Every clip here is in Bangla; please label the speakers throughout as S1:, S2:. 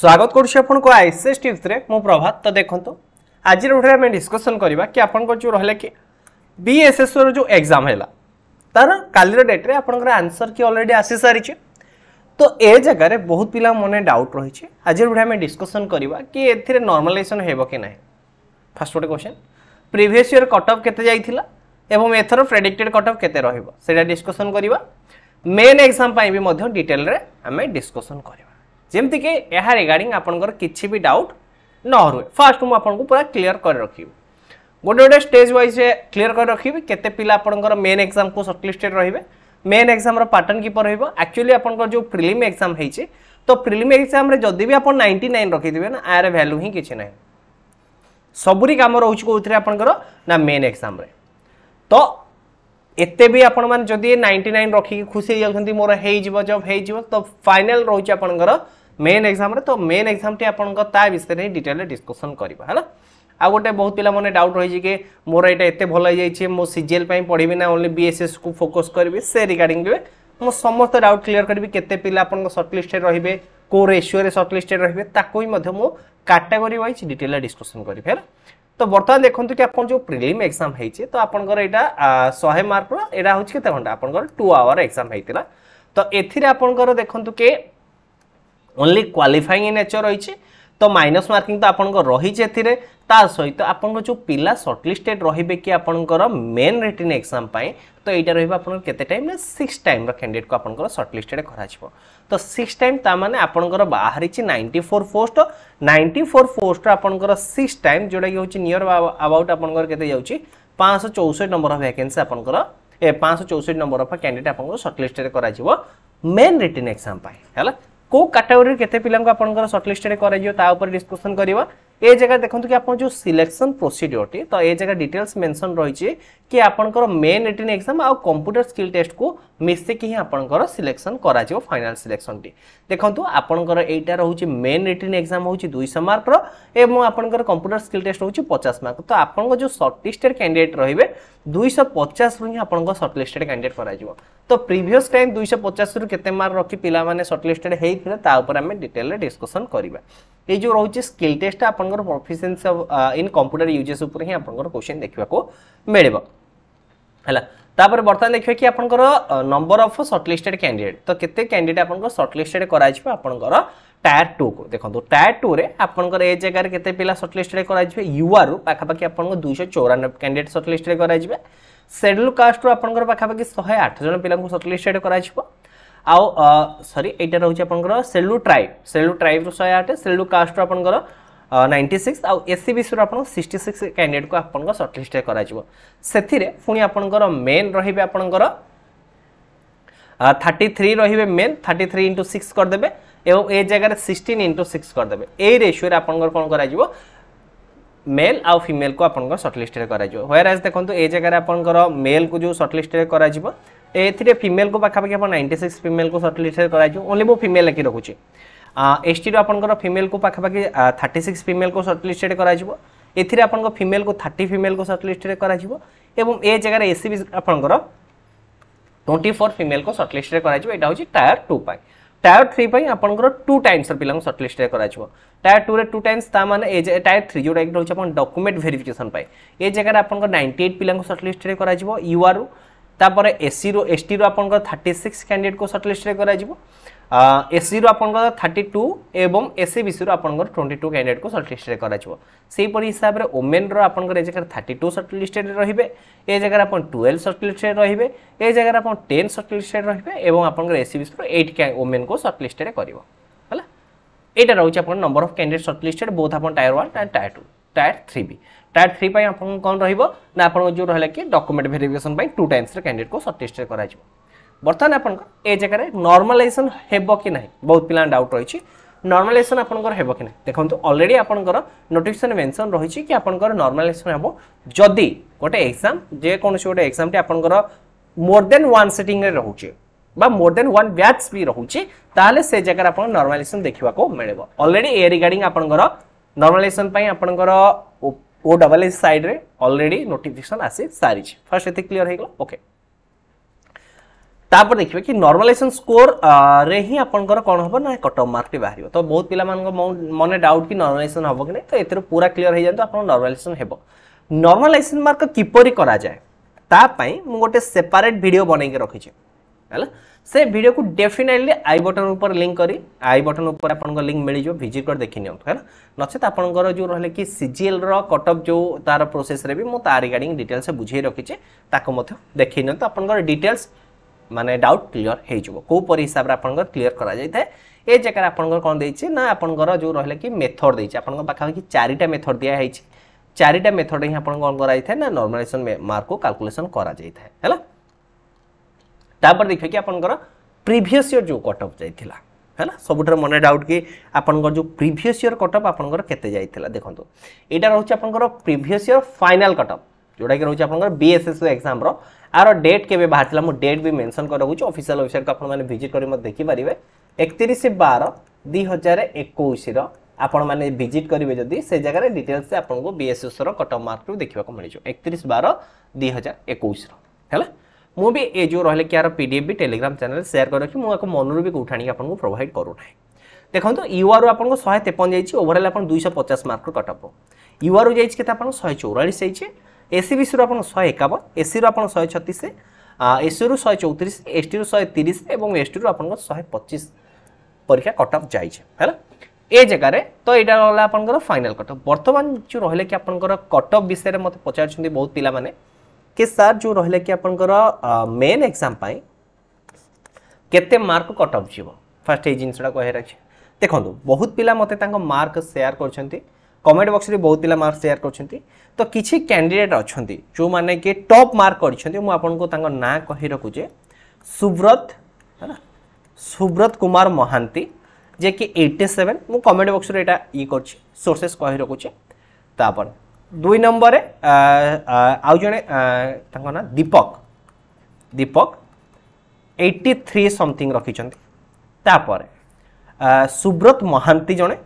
S1: স্বাগত করছি আপনার আইসিএস টিপসে মু প্রভাত তো দেখুন আজির ভিডিও আমি ডিসকসন করা কি আপনার যে রহলা কি বিএসএসর যে এক্সাম হল তার কালির ডেট্রে আপনার আনসর কি অলরেডি আসি সারিছে তো এ জায়গার বহু পিলা মনে ডাউট রয়েছে আজির ভিডিও আমি ডিসকসন করা কি এর নর্মালাইজেসন হব কি না ফার্স্ট গোটে question previous year cut off কেতে যাইছিলা এবং এথর প্রেডিক্টেড কট অফ কেতে রহব সেটা ডিসকসন করা মেন এক্সাম বি ডিটেলরে আমি ডিসকসন করা যেমিতিকি এ রিগার্ডিং আপনার কিছু বি ডাউট নহে ফার্স্ট মু আপনার পুরা ক্লিয়ার করে রাখবি গোটে গোটে স্টেজ ওয়াইজ ক্লিয়ার করে রাখবি কেতে পিলা আপনার মেন এক্সাম কু সর্টলিস্টেড রহবে মেন এক্সামর প্যাটর্ন কিপ রহব আকচুয়ালি আপনার যে প্রিলিম এক্সাম হয়েছে তো প্রিলিম এক্সামে যদি বি আপনার নাইনটি নাইন রকিদেবে না আয়ার ভ্যালু হি কিছু না সবুরি কাম রয়েছে কোথায় আপনার না মেন এক্সামে ତ ଏତେ ବି ଆପଣମାନେ ଯଦି ନାଇଣ୍ଟି ନାଇନ୍ ରଖିକି ଖୁସି ହେଇଯାଉଛନ୍ତି ମୋର ହେଇଯିବ ଜବ୍ ହେଇଯିବ ତ ଫାଇନାଲ୍ ରହୁଛି ଆପଣଙ୍କର মেন এক্সামে তো মেন এক্সামটি আপনার তা বিষয়ে হি ডিটেলরে ডিসকসন করা হল আউ গোটে বহু পিলা মানে ডাউট রয়েছে কি মোর এটা এত ভাল হয়ে যাই মো সিজিএল পড়বি না ওনলি বিএসএস কু ফোকস করবি সে রিগার্ডিং বি মো সমস্ত ডাউট ক্লিয়ার করবি কেতে পিলা আপনার সর্টলিস্টে রহবে কেউ রেসিওরে সর্টলিস্টে রহবে তাকে মধ্যে মু ক্যাটাগোরি ওয়াইজ ডিটেলরে ডিসকসন করবি হ্যাঁ ତ ବର୍ତ୍ତମାନ ଦେଖନ୍ତୁ କି ଆପଣ ଯେଉଁ ପ୍ରିଲିମ୍ ଏକ୍ଜାମ୍ ହେଇଛି ତ ଆପଣଙ୍କର ଏଇଟା ଶହେ ମାର୍କର ଏଇଟା ହେଉଛି କେତେ ଘଣ୍ଟା ଆପଣଙ୍କର ଟୁ ଆୱାର ଏକ୍ଜାମ୍ ହେଇଥିଲା ତ ଏଥିରେ ଆପଣଙ୍କର ଦେଖନ୍ତୁ କି ଓନ୍ଲି କ୍ୱାଲିଫାଇଂ ନେଚର୍ ରହିଛି ତ ମାଇନସ୍ ମାର୍କିଂ ତ ଆପଣଙ୍କର ରହିଛି ଏଥିରେ सहित आप जो पिला सर्टलीस्टेड रे कि आपंकर मेन रिटर्न एक्जाम तो ये रही के टाइम ना सिक्स टाइम कैंडिडेट को आपंकर सर्टलीस्टेड कर तो सिक्स टाइम तामने आप बाहरी ninety four post ninety four पोस्टर आपंकर सिक्स टाइम जोटा कि हूँ नियर अबाउट आपंकर पाँच चौसठ नंबर भैकेश चौसठ नंबर अफ कैंडिडेट आप सर्टलीस्टेड कर मेन रिटर्न एक्जाम है कौ काटेगोरी के पिला सर्टलीस्टेड कर डिस्कसन करवा ଏ ଜାଗା ଦେଖନ୍ତୁ କି ଆପଣ ଯେଉଁ ସିଲେକ୍ସନ୍ ପ୍ରୋସିଡ଼ିଓରଟି ତ ଏ ଜାଗା ଡିଟେଲ୍ସ ମେନ୍ସନ୍ ରହିଛି କି ଆପଣଙ୍କର ମେନ୍ ରିଟିନ୍ ଏକ୍ଜାମ୍ ଆଉ କମ୍ପ୍ୟୁଟର ସ୍କିଲ୍ ଟେଷ୍ଟକୁ ମିଶିକି ହିଁ ଆପଣଙ୍କର ସିଲେକ୍ସନ୍ କରାଯିବ ଫାଇନାଲ୍ ସିଲେକ୍ସନ୍ଟି ଦେଖନ୍ତୁ ଆପଣଙ୍କର ଏଇଟା ରହୁଛି ମେନ୍ ରିଟିନ୍ ଏକ୍ଜାମ୍ ହେଉଛି ଦୁଇଶହ ମାର୍କର ଏବଂ ଆପଣଙ୍କର କମ୍ପ୍ୟୁଟର ସ୍କିଲ୍ ଟେଷ୍ଟ ହେଉଛି ପଚାଶ ମାର୍କ ତ ଆପଣଙ୍କ ଯେଉଁ ସର୍ଟଲିଷ୍ଟେଡ୍ କ୍ୟାଣ୍ଡିଡେଟ୍ ରହିବେ ଦୁଇଶହ ପଚାଶରୁ ହିଁ ଆପଣଙ୍କ ସର୍ଟଲିଷ୍ଟେଡ୍ କ୍ୟାଣ୍ଡିଡେଟ୍ କରାଯିବ ତ ପ୍ରିଭିୟସ୍ ଟାଇମ୍ ଦୁଇଶହ ପଚାଶରୁ କେତେ ମାର୍କ ରଖି ପିଲାମାନେ ସର୍ଟଲିଷ୍ଟେଡ୍ ହେଇଥିଲେ ତା ଉପରେ ଆମେ ଡିଟେଲ୍ରେ ଡିସ୍କସନ୍ କରିବା ये जो रोचे स्किल टेस्ट आपण प्रफिसीएसी इन कंप्यूटर यूजेस उपर ही आपण क्वेश्चन देखा को मिले है तापर बर्तमान देखा कि आप नंबर अफ सर्टलिस्टेड कैंडिडेट तो केते कैंडिडेट आप सर्टलिस्टेड कर टायर टू को देखो टायर टू रे आपंकर ए जगार के पिला सर्टलिस्टेड कर यूआर पाखापाखि आप दुईश चौरानबे कैंडिडेट सर्टलिस्टेड कर सेड्यूल कास्ट रू आप पाखापाखि शहे आठ जन पिला सर्टलिस्टेड कर ଆଉ ସରି ଏଇଟା ରହୁଛି ଆପଣଙ୍କର ସେଲୁ ଟ୍ରାଇବ୍ ସେଲୁ ଟ୍ରାଇବ୍ର ଶହେ ଆଠ ସେଲୁ କାଷ୍ଟରୁ ଆପଣଙ୍କର ନାଇଣ୍ଟି ସିକ୍ସ ଆଉ ଏସ୍ସି ବିସିରୁ ଆପଣଙ୍କ ସିକ୍ସଟି ସିକ୍ସ କ୍ୟାଣ୍ଡିଡେଟ୍କୁ ଆପଣଙ୍କ ସର୍ଟଲିଷ୍ଟ କରାଯିବ ସେଥିରେ ପୁଣି ଆପଣଙ୍କର ମେନ୍ ରହିବେ ଆପଣଙ୍କର ଥାର୍ଟି ଥ୍ରୀ ରହିବେ main thirty three into six କରିଦେବେ ଏବଂ ଏ ଜାଗାରେ ସିକ୍ସଟିନ୍ ଇଣ୍ଟୁ ସିକ୍ସ କରିଦେବେ ଏଇ ରେସିଓରେ ଆପଣଙ୍କର କ'ଣ କରାଯିବ ମେଲ୍ ଆଉ ଫିମେଲ୍କୁ ଆପଣଙ୍କ ସର୍ଟଲିଷ୍ଟରେ କରାଯିବ ହ୍ୱେର୍ ଆଜ୍ ଦେଖନ୍ତୁ ଏ ଜାଗାରେ ଆପଣଙ୍କର ମେଲ୍କୁ ଯେଉଁ ସର୍ଟଲିଷ୍ଟରେ କରାଯିବ ଏଥିରେ ଫିମେଲ୍କୁ ପାଖାପାଖି ଆପଣ ନାଇଣ୍ଟି ସିକ୍ସ ଫିମେଲ୍କୁ ସର୍ଟିଲିଟେଟ୍ କରାଯିବ ଓନ୍ଲି ମୁଁ ଫିମେଲ୍ ଲେଖି ରଖୁଛି ଏସ୍ଟିରୁ ଆପଣଙ୍କର ଫିମେଲ୍କୁ ପାଖାପାଖି ଥାର୍ଟି ସିକ୍ସ ଫିମେଲ୍କୁ ସର୍ଟିଲିଟେଟ୍ କରାଯିବ ଏଥିରେ ଆପଣଙ୍କ ଫିମେଲ୍କୁ ଥାର୍ଟି ଫିମେଲ୍କୁ ସର୍ଟିଲିଟେଟ୍ କରାଯିବ ଏବଂ ଏ ଜାଗାରେ ଏସ୍ ସି ବି ଆପଣଙ୍କର ଟ୍ୱେଣ୍ଟି ଫୋର୍ ଫିମେଲ୍କୁ ସର୍ଟଲିଷ୍ଟରେ କରାଯିବ ଏଇଟା ହେଉଛି ଟାୟାର ଟୁ ପାଇଁ ଟାୟାର ଥ୍ରୀ ପାଇଁ ଆପଣଙ୍କର ଟୁ ଟାଇମ୍ସର ପିଲାଙ୍କୁ ସର୍ଟଲିଷ୍ଟରେ କରାଯିବ ଟାୟାର ଟୁରେ ଟୁ ଟାଇମ୍ସ ତା ମାନେ ଏ ଟାୟାର ଥ୍ରୀ ଯେଉଁଟାକି ରହୁଛି ଆପଣ ଡକୁମେଣ୍ଟ ଭେରିଫିକେସନ୍ ପାଇଁ ଏ ଜାଗାରେ ଆପଣଙ୍କ ନାଇଣ୍ଟି ଏଇଟ୍ ପିଲାଙ୍କୁ ସର୍ଟଲିଷ୍ଟରେ କରାଯିବ ୟୁଆରୁ ତାପରେ ଏସ୍ସିରୁ ଏସ୍ଟିରୁ ଆପଣଙ୍କର ଥାର୍ଟି ସିକ୍ସ କ୍ୟାଣ୍ଡିଡେଟ୍କୁ ସର୍ଟଲିଷ୍ଟରେ କରାଯିବ ଏସ୍ସିରୁ ଆପଣଙ୍କର ଥାର୍ଟି ଟୁ ଏବଂ ଏସ୍ସି ବିସିରୁ ଆପଣଙ୍କର ଟ୍ୱେଣ୍ଟି ଟୁ କ୍ୟାଣ୍ଡିଡେଟ୍କୁ ସର୍ଟଲିଷ୍ଟରେ କରାଯିବ ସେହିପରି ହିସାବରେ ଓମେନ୍ର ଆପଣଙ୍କର ଏ ଜାଗାରେ ଥାର୍ଟି ଟୁ ସର୍ଟଲିଷ୍ଟରେ ରହିବେ ଏ ଜାଗାରେ ଆପଣ ଟୁଏଲ୍ଭ ସର୍ଟଲିଷ୍ଟରେ ରହିବେ ଏ ଜାଗାରେ ଆପଣ ଟେନ୍ ସର୍ଟଲିଷ୍ଟରେ ରହିବେ ଏବଂ ଆପଣଙ୍କର ଏସ୍ସି ବିସିରୁ ଏଇଟ୍ ଓମେନ୍କୁ ସର୍ଟଲିଷ୍ଟରେ କରିବ ହେଲା ଏଇଟା ରହୁଛି ଆପଣଙ୍କ number of candidate shortlisted both ଆପଣ tier one and tier two tier three बी टायर थ्री आपको कौन रहा आप जो रहा कि document verification two times candidate को सर्टेस्ट कर बर्तमान आपण ए नर्मालाइजेसन हो कि ना बहुत पिला डाउट रही नर्मालाइजेसन आपर हो कि ना देखो अलरेडी आपर नोटिफिकेसन मेनसन रही कि आपर नर्मालाइजेसन हम जदि गोटे एक्जाम जेकोसी गोटे एक्जाम आपर मोर देन वन सेटिंग रोचे बा मोर देन वन ब्याच भी रोचे से जगार आप नर्मालाइजेसन देखा मिले अलरेडी ए रिगार्ड आपर নর্মালাইজেসন পাই আপনার ও ডবল এস সাইড্রে অলরেডি নোটিফিকেসন আসি সারিছে ফার্স্ট এতে ক্লিয়ার হয়ে গেল ওকে তাপরে দেখবে কি নর্মালাইজেসন স্কোর রে হি আপনার কোণ হব না কট অফ মার্ক বাহার তো বহুত পিলা মনে ডাউট কি নর্মালাইজেসন হব কি না তো এতে পুরা ক্লিয়ার হয়ে যাতে আপনার নর্মালাইজেসন হব নর্মালাইজেসন মার্ক কিপর করা যায় তাপাই মু গোটে সেপারেট ভিডিও বনাইকি রখিছি है से भिड को डेफिनेटली आई बटन ऊपर लिंक कर आई बटन ऊपर आप लिंक मिल जाए भिजिट कर देखी है निचे आपर जो रही कि सीजीएल रटअप जो तार प्रोसेस रे भी मुझे रिगार्डिंग डिटेल्स बुझे रखी देखे नि डिटेल्स मानने डाउट क्लीयर हो हिसाब से आप क्लीयर कर ए जगह आपर कौन देती ना जो रहा कि मेथड देती आप पाखापाखि चारिटा मेथड दिखाई चारिटा मेथड ही आप कराई है नर्मालेसन मार्क को काल्कुलेसन कराए है ତାପରେ ଦେଖିବା କି ଆପଣଙ୍କର ପ୍ରିଭିୟସ୍ ଇୟର୍ ଯେଉଁ କଟ୍ ଅଫ୍ ଯାଇଥିଲା ହେଲା ସବୁଠାରୁ ମନେ ଡାଉଟ୍ କି ଆପଣଙ୍କର ଯେଉଁ ପ୍ରିଭିୟସ୍ ଇୟର୍ କଟ୍ ଅଫ୍ ଆପଣଙ୍କର କେତେ ଯାଇଥିଲା ଦେଖନ୍ତୁ ଏଇଟା ରହୁଛି ଆପଣଙ୍କର previous year final cut off ଯେଉଁଟାକି ରହୁଛି ଆପଣଙ୍କର ବିଏସ୍ଏସ୍ଓ ଏକ୍ସାମ୍ର ଆର ଡେଟ୍ କେବେ ବାହାରିଥିଲା ମୁଁ ଡେଟ୍ ବି ମେନ୍ସନ୍ କରି ରଖୁଛି ଅଫିସିଆଲ୍ ୱେବସାଇଟ୍କୁ ଆପଣମାନେ ଭିଜିଟ୍ କରି ମଧ୍ୟ ଦେଖିପାରିବେ ଏକତିରିଶ ବାର ଦୁଇ ହଜାର ଏକୋଇଶର ଆପଣମାନେ ଭିଜିଟ୍ କରିବେ ଯଦି ସେ ଜାଗାରେ ଡିଟେଲ୍ସ ଆପଣଙ୍କୁ ବିଏସ୍ଏସ୍ଓର କଟ୍ ଅଫ୍ ମାର୍କରୁ ଦେଖିବାକୁ ମିଳିଯିବ ଏକତିରିଶ ବାର ଦୁଇ ହଜାର ଏକୋଇଶର ହେଲା मुझे ए जो रहा कि यार पीडीएफ भी टेलीग्राम चैनल सेयार करके मुझे मनोरबिक उठाणी आपको प्रोभाइड करूना দেখুন ইউআর আপনার শহে তেপন যাই ওভরঅল আপনার দুইশ পচাশ মার্কর কটঅফ ইউআর যাই কেতে আপনার শহে চৌরাশ যাই এসি বিসি আপনার শহে একাবন এসি আপনার শহে ছতিশ এসি রু শহে চৌত্রিশ এসটি রু শহে তিরিশ এবং এসটি রু আপনার শহে পঁচিশ পরীক্ষা কটঅফ যাইছে হ্যাঁ এ জায়গায় তো এটা রহলা আপনার ফাইনাল কটঅফ বর্তমান যে রহলে কি আপনার কটঅফ বিষয়ে মতো পচারছেন বহু পিলা মানে कि ସାର୍ ଯେଉଁ ରହିଲା କି ଆପଣଙ୍କର ମେନ୍ ଏକ୍ଜାମ୍ ପାଇଁ କେତେ ମାର୍କ କଟ୍ ଅଫ୍ ଯିବ ଫାର୍ଷ୍ଟ ଏଇ ଜିନିଷଟା କହିବାର ଅଛି ଦେଖନ୍ତୁ ବହୁତ ପିଲା ମୋତେ ତାଙ୍କ ମାର୍କ ସେୟାର କରିଛନ୍ତି କମେଣ୍ଟ ବକ୍ସରେ ବହୁତ ପିଲା ମାର୍କ ସେୟାର କରିଛନ୍ତି ତ କିଛି କ୍ୟାଣ୍ଡିଡେଟ୍ ଅଛନ୍ତି ଯେଉଁମାନେ କି ଟପ୍ ମାର୍କ କରିଛନ୍ତି ମୁଁ ଆପଣଙ୍କୁ ତାଙ୍କ ନାଁ କହି ରଖୁଛେ ସୁବ୍ରତ ହେଲା ସୁବ୍ରତ କୁମାର ମହାନ୍ତି ଯିଏକି ଏଇଟି ସେଭେନ୍ ମୁଁ କମେଣ୍ଟ ବକ୍ସରେ ଏଇଟା ଇଏ କରିଛି ସୋର୍ସେସ୍ କହି ରଖୁଛେ ତାପରେ ଦୁଇ ନମ୍ବରରେ ଆଉ ଜଣେ ତାଙ୍କ ନାଁ Deepak Deepak eighty three something ରଖିଛନ୍ତି ତାପରେ ସୁବ୍ରତ ମହାନ୍ତି ଜଣେ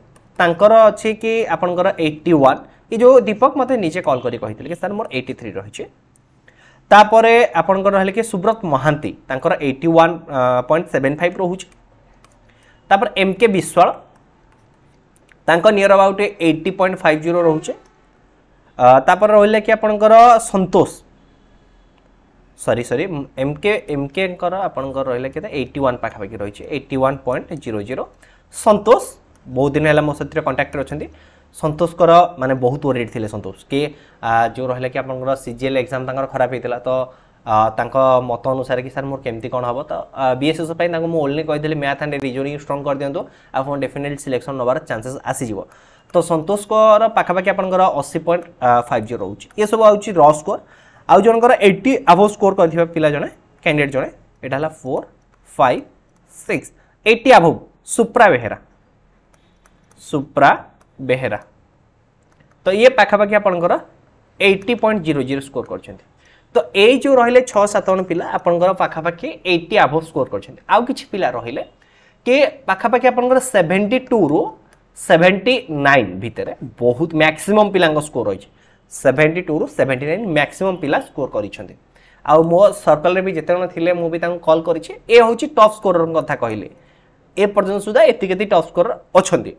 S1: ତାଙ୍କର ଅଛି କି ଆପଣଙ୍କର ଏଇଟି ୱାନ୍ ଏ ଯେଉଁ ଦୀପକ ମୋତେ ନିଜେ କଲ୍ କରି କହିଥିଲେ କି ସାର୍ ମୋର ଏଇଟି ଥ୍ରୀ ରହିଛି ତାପରେ ଆପଣଙ୍କର ରହିଲେ କି ସୁବ୍ରତ ମହାନ୍ତି ତାଙ୍କର eighty one point seven five ରହୁଛି ତାପରେ ଏମ୍ କେ ବିଶ୍ୱାଳ ତାଙ୍କ near about eighty point five zero ରହୁଛି ତାପରେ ରହିଲା କି ଆପଣଙ୍କର ସନ୍ତୋଷ ସରି ସରି ଏମ୍କେ ଏମ୍କେଙ୍କର ଆପଣଙ୍କର ରହିଲା କେତେ ଏଇଟି ୱାନ୍ ପାଖାପାଖି ରହିଛି eighty one point zero zero Santosh ବହୁତ ଦିନ ହେଲା ମୋ ସାଥିରେ କଣ୍ଟାକ୍ଟରେ ଅଛନ୍ତି ସନ୍ତୋଷଙ୍କର ମାନେ ବହୁତ ୱରିଡ୍ ଥିଲେ ସନ୍ତୋଷ କି ଯେଉଁ ରହିଲା କି ଆପଣଙ୍କର ସି ଜି ଏଲ୍ ଏକ୍ଜାମ୍ ତାଙ୍କର ଖରାପ ହେଇଥିଲା ତ ତାଙ୍କ ମତ ଅନୁସାରେ କି ସାର୍ ମୋର କେମିତି କ'ଣ ହେବ ତ ବିଏସ୍ଏସ୍ ପାଇଁ ତାଙ୍କୁ ମୁଁ ଓନ୍ଲି କହିଥିଲି ମ୍ୟାଥ୍ ଆଣ୍ଡ ରିଜୋନିଂ ଷ୍ଟ୍ରଙ୍ଗ କରିଦିଅନ୍ତୁ ଆପଣ ଡେଫିନେଟଲି ସିଲେକ୍ସନ୍ ନେବାର ଚାନ୍ସେସ୍ ଆସିଯିବ तो सतोष स्कोर पाखापाखि आप अशी पॉइंट फाइव जीरो रोच ये सब आज र स्कोर आउ जन एट्टी आभव स्कोर कर पिला जड़े कैंडिडेट जड़े यहाँ है फोर फाइव सिक्स एट्टी आभव सुप्रा बेहेरा सुप्रा बेहेरा तो ये पाखापाखि आप eighty point zero zero score कर तो यही जो रहिले पिला आपंकर पाखापाखि एट्टी आभव स्कोर कर कि पिला रे पाखापाखि आप सेवेन्टी टू रु ସେଭେଣ୍ଟି ନାଇନ୍ ଭିତରେ ବହୁତ ମ୍ୟାକ୍ସିମମ୍ ପିଲାଙ୍କ ସ୍କୋର ରହିଛି ସେଭେଣ୍ଟି ଟୁରୁ ସେଭେଣ୍ଟି ନାଇନ୍ ମ୍ୟାକ୍ସିମମ୍ ପିଲା ସ୍କୋର କରିଛନ୍ତି ଆଉ ମୋ ସର୍କଲରେ ବି ଯେତେଜଣ ଥିଲେ ମୁଁ ବି ତାଙ୍କୁ କଲ୍ କରିଛି ଏ ହେଉଛି ଟପ୍ ସ୍କୋରର୍ଙ୍କ କଥା କହିଲେ ଏ ପର୍ଯ୍ୟନ୍ତ ସୁଦ୍ଧା ଏତିକି ଏତିକି ଟପ୍ ସ୍କୋରର୍ ଅଛନ୍ତି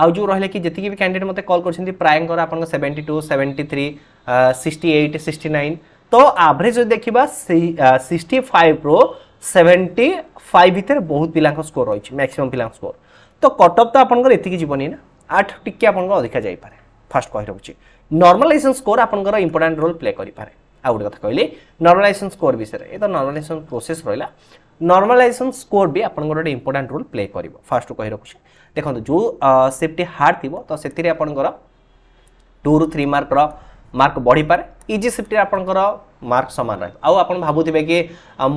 S1: ଆଉ ଯେଉଁ ରହିଲେ କି ଯେତିକି ବି କ୍ୟାଣ୍ଡିଡେଟ୍ ମୋତେ କଲ୍ କରିଛନ୍ତି ପ୍ରାୟଙ୍କର ଆପଣଙ୍କ seventy two seventy three sixty eight sixty nine ତ ଆଭରେଜ୍ ଯଦି ଦେଖିବା ସିକ୍ସଟି ଫାଇଭ୍ରୁ ସେଭେଣ୍ଟି ଫାଇଭ୍ ଭିତରେ ବହୁତ ପିଲାଙ୍କ ସ୍କୋର ରହିଛି ମ୍ୟାକ୍ସିମମ୍ ପିଲାଙ୍କ ସ୍କୋର ତ କଟଅଫ୍ ତ ଆପଣଙ୍କର ଏତିକି ଯିବନି ନା ଆଠ ଟିକେ ଆପଣଙ୍କର ଅଧିକା ଯାଇପାରେ ଫାର୍ଷ୍ଟ କହି ରଖୁଛି ନର୍ମାଲାଇଜେସନ୍ ସ୍କୋର ଆପଣଙ୍କର ଇମ୍ପୋର୍ଟାଣ୍ଟ ରୋଲ୍ ପ୍ଲେ କରିପାରେ ଆଉ ଗୋଟେ କଥା କହିଲି ନର୍ମାଲାଇଜେସନ୍ ସ୍କୋର ବିଷୟରେ ଏ ତ ନର୍ମାଲାଇଜେସନ୍ ପ୍ରୋସେସ୍ ରହିଲା ନର୍ମାଲାଇଜେସନ୍ ସ୍କୋର ବି ଆପଣଙ୍କର ଗୋଟେ ଇମ୍ପୋର୍ଟାଣ୍ଟ ରୋଲ୍ ପ୍ଲେ କରିବ ଫାର୍ଷ୍ଟରୁ କହି ରଖୁଛି ଦେଖନ୍ତୁ ଯେଉଁ ସେଫ୍ଟି ହାର୍ଡ଼ ଥିବ ତ ସେଥିରେ ଆପଣଙ୍କର ଟୁରୁ ଥ୍ରୀ ମାର୍କର ମାର୍କ ବଢ଼ିପାରେ ଇଜିସିପ୍ଟରେ ଆପଣଙ୍କର ମାର୍କ ସମାନ ରହିବ ଆଉ ଆପଣ ଭାବୁଥିବେ କି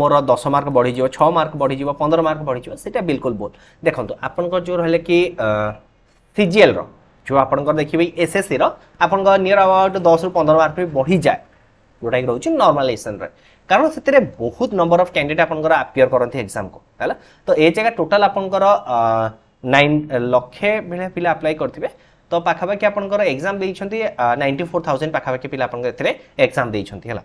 S1: ମୋର ଦଶ ମାର୍କ ବଢ଼ିଯିବ ଛଅ ମାର୍କ ବଢ଼ିଯିବ ପନ୍ଦର ମାର୍କ ବଢ଼ିଯିବ ସେଇଟା ବିଲକୁଲ ଭୁଲ ଦେଖନ୍ତୁ ଆପଣଙ୍କର ଯେଉଁ ରହିଲେ କି ସିଜିଏଲ୍ର ଯେଉଁ ଆପଣଙ୍କର ଦେଖିବେ ଏସ୍ଏସ୍ସିର ଆପଣଙ୍କ ନିୟର ଆବାଉଟ୍ ଦଶରୁ ପନ୍ଦର ମାର୍କ ବି ବଢ଼ିଯାଏ ଯେଉଁଟାକି ରହୁଛି ନର୍ମାଲ ଏକ୍ସାମ୍ରେ କାରଣ ସେଥିରେ ବହୁତ ନମ୍ବର ଅଫ୍ କ୍ୟାଣ୍ଡିଡେଟ୍ ଆପଣଙ୍କର ଆପିୟର କରନ୍ତି ଏକ୍ସାମ୍କୁ ହେଲା ତ ଏ ଜାଗା ଟୋଟାଲ ଆପଣଙ୍କର ନାଇନ୍ ଲକ୍ଷେ ଭଳିଆ ପିଲା ଆପ୍ଲାଏ କରିଥିବେ তো পাখাপাখি আপনার এক্সাম দিয়েছেন নাইন্টি ফোর থাউজেন্ড পাখাপাখি পিলা আপনার এতে এক্সাম দিয়েছেন হল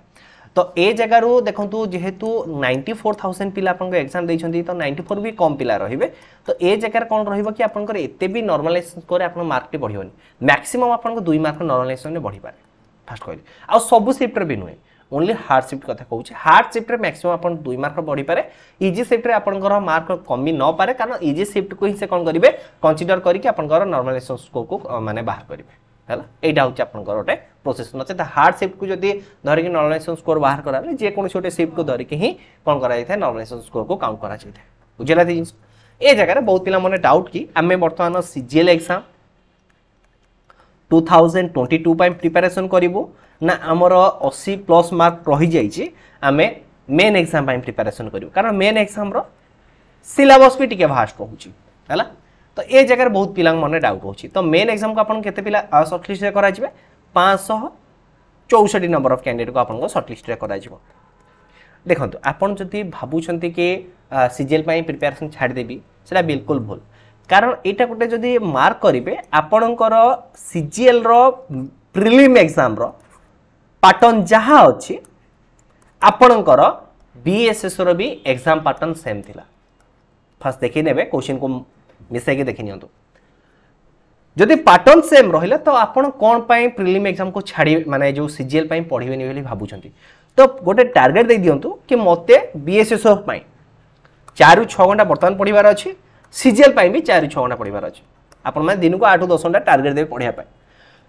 S1: তো এ জায়গার দেখুন যেহেতু নাইন্টি ফোর থাউজেন্ড পিলা আপনার এক্সাম দিয়েছেন তো নাইন্টি ফোর বি কম পিলা রহবে তো এ জায়গার কোণ রহব কি আপনার এতে বি নর্মালাইজ করে আপনার মার্কটি বড়বনি ম্যাক্সিমম আপনার দুই মার্ক নর্মালাইজেসন বড়িপারে ফার্স্ট কহিলি আবু সিফ্টর বি নুহে ଓନ୍ଲି ହାର୍ଡ଼ ସିଫ୍ଟ କଥା କହୁଛି ହାର୍ଡ଼ ସିଫ୍ଟରେ ମ୍ୟାକ୍ସିମମ୍ ଆପଣ ଦୁଇ ମାର୍କ ବଢ଼ିପାରେ ଇଜି ସିଫ୍ଟରେ ଆପଣଙ୍କର ମାର୍କ କମି ନପାରେ କାରଣ ଇଜି ସିଫ୍ଟକୁ ହିଁ ସେ କ'ଣ କରିବେ କନସିଡର କରିକି ଆପଣଙ୍କର ନର୍ମାଲାଇଜେସନ୍ ସ୍କୋରକୁ ମାନେ ବାହାର କରିବେ ହେଲା ଏଇଟା ହେଉଛି ଆପଣଙ୍କର ଗୋଟେ ପ୍ରୋସେସ୍ ନଚେତ ହାର୍ଡ଼ ସିଫ୍ଟକୁ ଯଦି ଧରିକି ନର୍ମାଲାଇଜେସନ୍ ସ୍କୋର ବାହାର କରାଗଲେ ଯେକୌଣସି ଗୋଟେ ସିଫ୍ଟକୁ ଧରିକି ହିଁ କ'ଣ କରାଯାଇଥାଏ ନର୍ମାଲାଇଜେସନ୍ ସ୍କୋରକୁ କାଉଣ୍ଟ କରାଯାଇଥାଏ ବୁଝିଲା ଜିନିଷ ଏ ଜାଗାରେ ବହୁତ ପିଲାମାନେ ଡାଉଟ୍ କି ଆମେ ବର୍ତ୍ତମାନ C G L exam two thousand twenty two ପାଇଁ ପ୍ରିପାରେସନ୍ କରିବୁ না আমার অশী প্লস মার্ক রহিযাই আমি মেন এক্সাম প্রিপারেসন করবু কারণ মেন এক্সাম্র সিলাবস বি টিকি ভাস্ট রয়েছে হল তো এ জায়গায় বহু পিলা মনে ডাউট রয়েছে তো মেন এক্সাম কু আপনার কেতে পিলা সর্টলিস্টে করা যাবে পাঁচশহ চৌষঠি নম্বর অফ ক্যান্ডিডেট কু আপনার সর্টলিস্টে করা যাব দেখুন আপনার যদি ভাবুছেন কি সিজিএল প্রিপারেসন ছাড়িদেবি সেটা বিলকুল ভুল কারণ এটা গোটে যদি মার্ক করবে আপনার সিজিএল প্রিলিম এক্সাম্র ପାଟର୍ନ ଯାହା ଅଛି ଆପଣଙ୍କର ବିଏସ୍ଏସ୍ର ବି ଏକ୍ଜାମ୍ ପାଟର୍ନ ସେମ୍ ଥିଲା ଫାର୍ଷ୍ଟ ଦେଖି ନେବେ କୋଶ୍ଚିନ୍କୁ ମିଶାଇକି ଦେଖି ନିଅନ୍ତୁ ଯଦି ପାଟର୍ନ ସେମ୍ ରହିଲା ତ ଆପଣ କ'ଣ ପାଇଁ ପ୍ରିଲିମ୍ ଏକ୍ଜାମ୍କୁ ଛାଡ଼ି ମାନେ ଯେଉଁ ସିଜିଏଲ୍ ପାଇଁ ପଢ଼ିବେନି ବୋଲି ଭାବୁଛନ୍ତି ତ ଗୋଟେ ଟାର୍ଗେଟ୍ ଦେଇଦିଅନ୍ତୁ କି ମୋତେ ବିଏସ୍ଏସ୍ଏଫ୍ ପାଇଁ ଚାରିରୁ ଛଅ ଘଣ୍ଟା ବର୍ତ୍ତମାନ ପଢ଼ିବାର ଅଛି ସିଜିଏଲ୍ ପାଇଁ ବି ଚାରିରୁ ଛଅ ଘଣ୍ଟା ପଢ଼ିବାର ଅଛି ଆପଣମାନେ ଦିନକୁ ଆଠରୁ ଦଶ ଘଣ୍ଟା ଟାର୍ଗେଟ୍ ଦେବେ ପଢ଼ିବା ପାଇଁ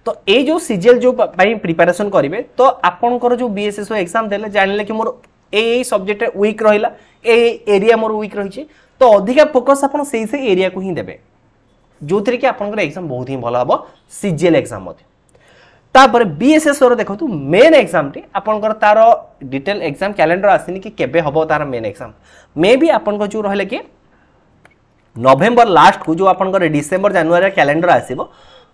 S1: তো এই যে ସିଜିଏଲ୍ ଯେଉଁ ପାଇଁ ପ୍ରିପାରେସନ୍ କରିବେ ତ ଆପଣଙ୍କର ଯେଉଁ B S S O exam ଦେଲେ ଜାଣିଲେ କି ମୋର ଏଇ ଏଇ ସବଜେକ୍ଟରେ ୱିକ୍ ରହିଲା ଏଇ ଏରିଆ ମୋର ୱିକ୍ ରହିଛି ତ ଅଧିକା ଫୋକସ୍ ଆପଣ ସେଇ ସେଇ ଏରିଆକୁ ହିଁ ଦେବେ ଯେଉଁଥିରେ କି ଆପଣଙ୍କର ଏକ୍ଜାମ୍ ବହୁତ ହିଁ ଭଲ ହେବ ସିଜିଏଲ୍ ଏକ୍ଜାମ୍ ମଧ୍ୟ ତାପରେ ବିଏସ୍ଏସ୍ଓର ଦେଖନ୍ତୁ ମେନ୍ ଏକ୍ଜାମ୍ଟି ଆପଣଙ୍କର ତାର ଡିଟେଲ୍ ଏକ୍ଜାମ୍ କ୍ୟାଲେଣ୍ଡର ଆସିନି କି କେବେ ହେବ ତାର ମେନ୍ ଏକ୍ଜାମ୍ ମେ ବି ଆପଣଙ୍କ ଯେଉଁ ରହିଲେ କି ନଭେମ୍ବର ଲାଷ୍ଟକୁ ଯେଉଁ ଆପଣଙ୍କର ଡିସେମ୍ବର ଜାନୁଆରୀର କ୍ୟାଲେଣ୍ଡର ଆସିବ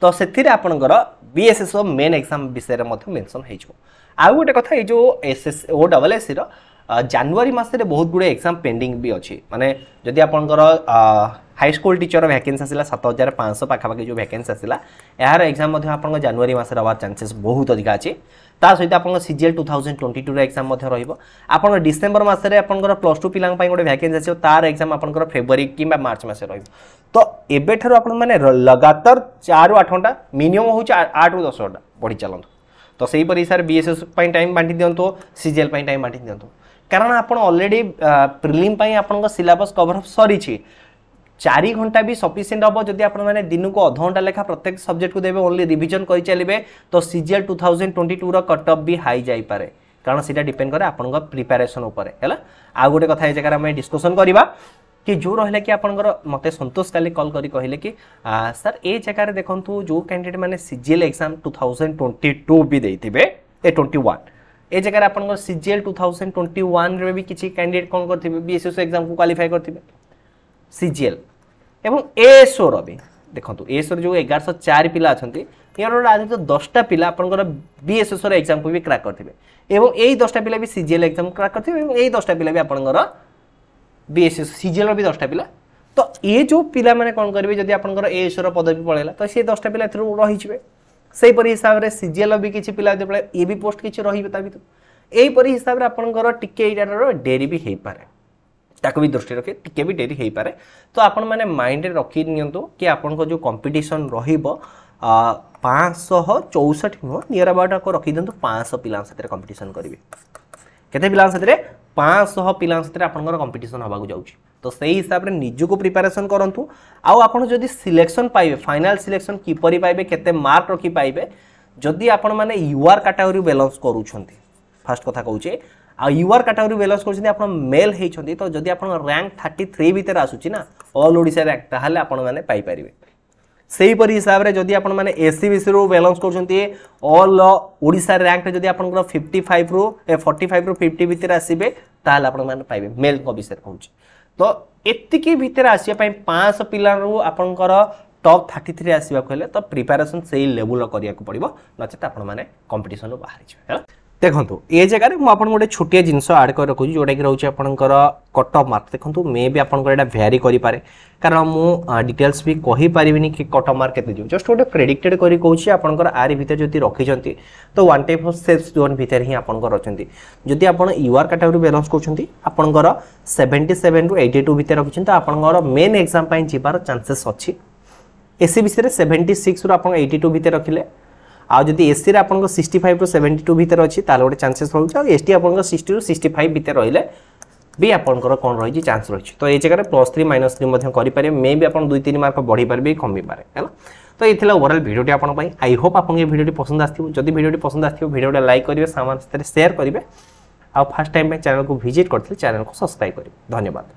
S1: ତ ସେଥିରେ ଆପଣଙ୍କର ବିଏସ୍ଏସ୍ର ମେନ୍ ଏକ୍ଜାମ୍ ବିଷୟରେ ମଧ୍ୟ ମେନ୍ସନ୍ ହୋଇଯିବ ଆଉ ଗୋଟେ କଥା ଏଇ ଯେଉଁ ଏସ୍ ଏସ୍ ଓ ଡବଲ୍ ଏସ୍ସିର ଜାନୁଆରୀ ମାସରେ ବହୁତ ଗୁଡ଼ିଏ ଏକ୍ଜାମ୍ ପେଣ୍ଡିଂ ବି ଅଛି ମାନେ ଯଦି ଆପଣଙ୍କର ହାଇସ୍କୁଲ ଟିଚର ଭ୍ୟାକେନ୍ସି ଆସିଲା ସାତ ହଜାର ପାଞ୍ଚଶହ ପାଖାପାଖି ଯେଉଁ ଭ୍ୟାକେନ୍ସି ଆସିଲା ଏହାର ଏକ୍ଜାମ୍ ମଧ୍ୟ ଆପଣଙ୍କ ଜାନୁଆରୀ ମାସରେ ହେବାର ଚାନ୍ସେସ୍ ବହୁତ ଅଧିକା ଅଛି ତା ସହିତ ଆପଣଙ୍କ ସିଜିଏଲ୍ ଟୁ ଥାଉଜେଣ୍ଡ ଟ୍ୱେଣ୍ଟି ଟୁର ଏକ୍ଜାମ୍ ମଧ୍ୟ ରହିବ ଆପଣ ଡିସେମ୍ବର ମାସରେ ଆପଣଙ୍କର ପ୍ଲସ୍ ଟୁ ପିଲାଙ୍କ ପାଇଁ ଗୋଟେ ଭ୍ୟାକେନ୍ସି ଆସିବ ତାର ଏକ୍ଜାମ୍ ଆପଣଙ୍କର ଫେବୃଆରୀ କିମ୍ବା ମାର୍ଚ୍ଚ ମାସରେ ରହିବ ତ ଏବେଠାରୁ ଆପଣମାନେ ଲଗାତାର ଚାରିରୁ ଆଠ ଘଣ୍ଟା ମିନିମମ୍ ହେଉଛି ଆଠରୁ ଦଶ ଘଣ୍ଟା ପଢ଼ି ଚାଲନ୍ତୁ ତ ସେହିପରି ସାର୍ ବି ଏସ୍ ଏସ୍ ପାଇଁ ଟାଇମ୍ ବାଣ୍ଟି ଦିଅନ୍ତୁ ସିଜିଏଲ୍ ପାଇଁ ଟାଇମ୍ ବାଣ୍ଟି ଦିଅନ୍ତୁ କାରଣ ଆପଣ ଅଲରେଡ଼ି ପ୍ରିଲିମ୍ ପାଇଁ ଆପଣଙ୍କ ସିଲାବସ୍ କଭର୍ ଅପ୍ ସରିଛି চারি ঘন্টা বি সফিসিয়েন্ট হব যদি আপনার দিনক অধঘণ্টা লেখা প্রত্যেক সবজেক্ট দেবে ওনলি রিভিজন করে চালবে তো সিজিএল টু থাউজেন্ড টোয়েন্টি টুর কট অফ বি হাই যাইপরে কারণ সেটা ডিপেন্ড করে আপনার প্রিপারেসন উপরে হল আউ গোটে কথা এই জায়গায় আমি ডিসকসন করা कि जो रहा कि आपंकर मत सतोष काली कल कर कहले कि सर ए जगार देखूँ जो कैंडिडेट मैंने CGL exam two thousand twenty two भी देते ए ट्वेंटी वन ए जगार आप CGL two thousand twenty one भी किसी कैंडिडेट कौन करेंगे बीएसएस एक्जाम को क्वालिफाई करेंगे ସିଜିଏଲ୍ ଏବଂ ଏଏସ୍ଓ ରବି ଦେଖନ୍ତୁ ଏଏସ୍ଓରେ ଯେଉଁ ଏଗାରଶହ ଚାରି ପିଲା ଅଛନ୍ତି ଏହାର ଗୋଟେ ଆଧାରିତ ଦଶଟା ପିଲା ଆପଣଙ୍କର ବିଏସ୍ଏସ୍ଓର ଏକ୍ଜାମ୍କୁ ବି କ୍ରାକ୍ କରିଥିବେ ଏବଂ ଏଇ ଦଶଟା ପିଲା ବି ସିଜିଏଲ୍ ଏକ୍ଜାମ୍ କ୍ରାକ୍ କରିଥିବେ ଏବଂ ଏଇ ଦଶଟା ପିଲା ବି ଆପଣଙ୍କର ବିଏସ୍ଏସ୍ ସିଜିଏଲ୍ର ବି ଦଶଟା ପିଲା ତ ଏ ଯେଉଁ ପିଲାମାନେ କ'ଣ କରିବେ ଯଦି ଆପଣଙ୍କର ଏଏସ୍ଓର ପଦବୀ ପଳେଇଲା ତ ସେ ଦଶଟା ପିଲା ଏଥିରୁ ରହିଯିବେ ସେହିପରି ହିସାବରେ ସିଜିଏଲ୍ର ବି କିଛି ପିଲା ଯେତେବେଳେ ଏ ବି ପୋଷ୍ଟ କିଛି ରହିବେ ତା ଭିତରୁ ଏହିପରି ହିସାବରେ ଆପଣଙ୍କର ଟିକେ ଏଇଟାର ଡେରି ବି ହେଇପାରେ ତାକୁ ବି ଦୃଷ୍ଟିରେ ରଖି ଟିକେ ବି ଡେରି ହେଇପାରେ ତ ଆପଣମାନେ ମାଇଣ୍ଡରେ ରଖି ନିଅନ୍ତୁ କି ଆପଣଙ୍କ ଯେଉଁ କମ୍ପିଟିସନ୍ ରହିବ ପାଞ୍ଚଶହ ଚଉଷଠି ନୁହଁ ନିୟର ଆବାଉଟ୍ ରଖିଦିଅନ୍ତୁ ପାଞ୍ଚଶହ ପିଲାଙ୍କ ସାଥିରେ କମ୍ପିଟିସନ୍ କରିବେ କେତେ ପିଲାଙ୍କ ସାଥିରେ ପାଞ୍ଚଶହ ପିଲାଙ୍କ ସାଥିରେ ଆପଣଙ୍କର କମ୍ପିଟିସନ୍ ହେବାକୁ ଯାଉଛି ତ ସେଇ ହିସାବରେ ନିଜକୁ ପ୍ରିପାରେସନ୍ କରନ୍ତୁ ଆଉ ଆପଣ ଯଦି ସିଲେକ୍ସନ୍ ପାଇବେ ଫାଇନାଲ୍ ସିଲେକ୍ସନ୍ କିପରି ପାଇବେ କେତେ ମାର୍କ ରଖିପାଇବେ ଯଦି ଆପଣମାନେ ୟୁଆର୍ କାଟାଗୋରୀ ବେଲାନ୍ସ କରୁଛନ୍ତି ଫାର୍ଷ୍ଟ କଥା କହୁଛି युआर काटागोरी बेलस कर आप मेल होती तो जदि आप रैंक थर्टी थ्री भितर आसूँ ना अल ओडा रैंक ताहले आपपारे সেইপর হিসাবে যদি আপনার এসি বিসি রু বেলংস করছেন অল ওড়শার র্যাঙ্কটা যদি আপনার ফিফটি ফাইভ রু ফর্টি ফাইভ রু ফিফটি ভিতরে আসবে তাহলে আপনার পাইবে মেলক বিষয়ে কହୁছি তো এতিকি ভিতরে আসবা পাঁচশ পিলার আপনার টপ থার্টি থ্রি আসবাক হলে তো প্রিপারেসন সেই লেভেল করা পড়ব নচেত আপনার কম্পিটিশন বাহারি যাবে ଦେଖନ୍ତୁ ଏ ଜାଗାରେ ମୁଁ ଆପଣଙ୍କୁ ଗୋଟେ ଛୋଟିଆ ଜିନିଷ ଆଡ଼୍ କରି ରଖୁଛି ଯେଉଁଟାକି ରହୁଛି ଆପଣଙ୍କର କଟ୍ ଅଫ୍ ମାର୍କ ଦେଖନ୍ତୁ ମେ ବି ଆପଣଙ୍କର ଏଇଟା ଭ୍ୟାରି କରିପାରେ କାରଣ ମୁଁ ଡିଟେଲ୍ସ ବି କହିପାରିବିନି କି କଟ୍ ଅଫ୍ ମାର୍କ କେତେ ଯିବ ଜଷ୍ଟ ଗୋଟେ ପ୍ରେଡିକ୍ଟେଡ୍ କରି କହୁଛି ଆପଣଙ୍କର ଆରି ଭିତରେ ଯଦି ରଖିଛନ୍ତି ତ one type of safe zone ଭିତରେ ହିଁ ଆପଣଙ୍କର ଅଛନ୍ତି ଯଦି ଆପଣ ୟୁ ଆର୍ କାଟାଗୋରୀ ବ୍ୟାଲାନ୍ସ କରୁଛନ୍ତି ଆପଣଙ୍କର ସେଭେଣ୍ଟି ସେଭେନ୍ରୁ ଏଇଟି ଟୁ ଭିତରେ ରଖିଛନ୍ତି ତ ଆପଣଙ୍କର ମେନ୍ ଏକ୍ଜାମ୍ ପାଇଁ ଯିବାର ଚାନ୍ସେସ୍ ଅଛି ଏସ୍ସି ବିସିରେ ସେଭେଣ୍ଟି ସିକ୍ସରୁ ଆପଣ ଏଇଟି ଟୁ ଭିତରେ ରଖିଲେ ଆଉ ଯଦି ଏସ୍ସିରେ ଆପଣଙ୍କ ସିକ୍ସଟି ଫାଇଭ୍ରୁ ସେଭେଣ୍ଟି ଟୁ ଭିତରେ ଅଛି ତାହେଲେ ଗୋଟେ ଚାନ୍ସେସ୍ ରହୁଛି ଆଉ ଏସ୍ଟି ଆପଣଙ୍କ ସିକ୍ସଟିରୁ ସିକ୍ସଟି ଫାଇଭ୍ ଭିତରେ ରହିଲେ ବି ଆପଣଙ୍କର କ'ଣ ରହିଛି ଚାନ୍ସ ରହିଛି ତ ଏଇ ଜାଗାରେ ପ୍ଲସ୍ ଥ୍ରୀ ମାଇନସ୍ ଥ୍ରୀ ମଧ୍ୟ କରିପାରିବେ ମେ ବି ଆପଣ ଦୁଇ ତିନି ମାର୍କ ବଢ଼ିପାରିବେ କି କମିପାରେ ହେଲା ତ ଏଇ ଥିଲା ଓଭରଅଲ୍ ଭିଡ଼ିଓଟି ଆପଣଙ୍କ ପାଇଁ ଆଇ ହୋପ୍ ଆପଣଙ୍କୁ ଏ ଭିଡ଼ିଓଟି ପସନ୍ଦ ଆସିଥିବ ଯଦି ଭିଡ଼ିଓଟି ପସନ୍ଦ ଆସିଥିବ ଭିଡ଼ିଓଟା ଲାଇକ୍ କରିବେ ସମସ୍ତେ ସେୟାର କରିବେ ଆଉ ଫାର୍ଷ୍ଟ ଟାଇମ୍ ପାଇଁ ଚ୍ୟାନେଲ୍କୁ ଭିଜିଟ୍ କରିଥିଲେ ଚ୍ୟାନେଲ୍କୁ ସବସ୍କ୍ରାଇବ୍ କରିବେ ଧନ୍ୟବାଦ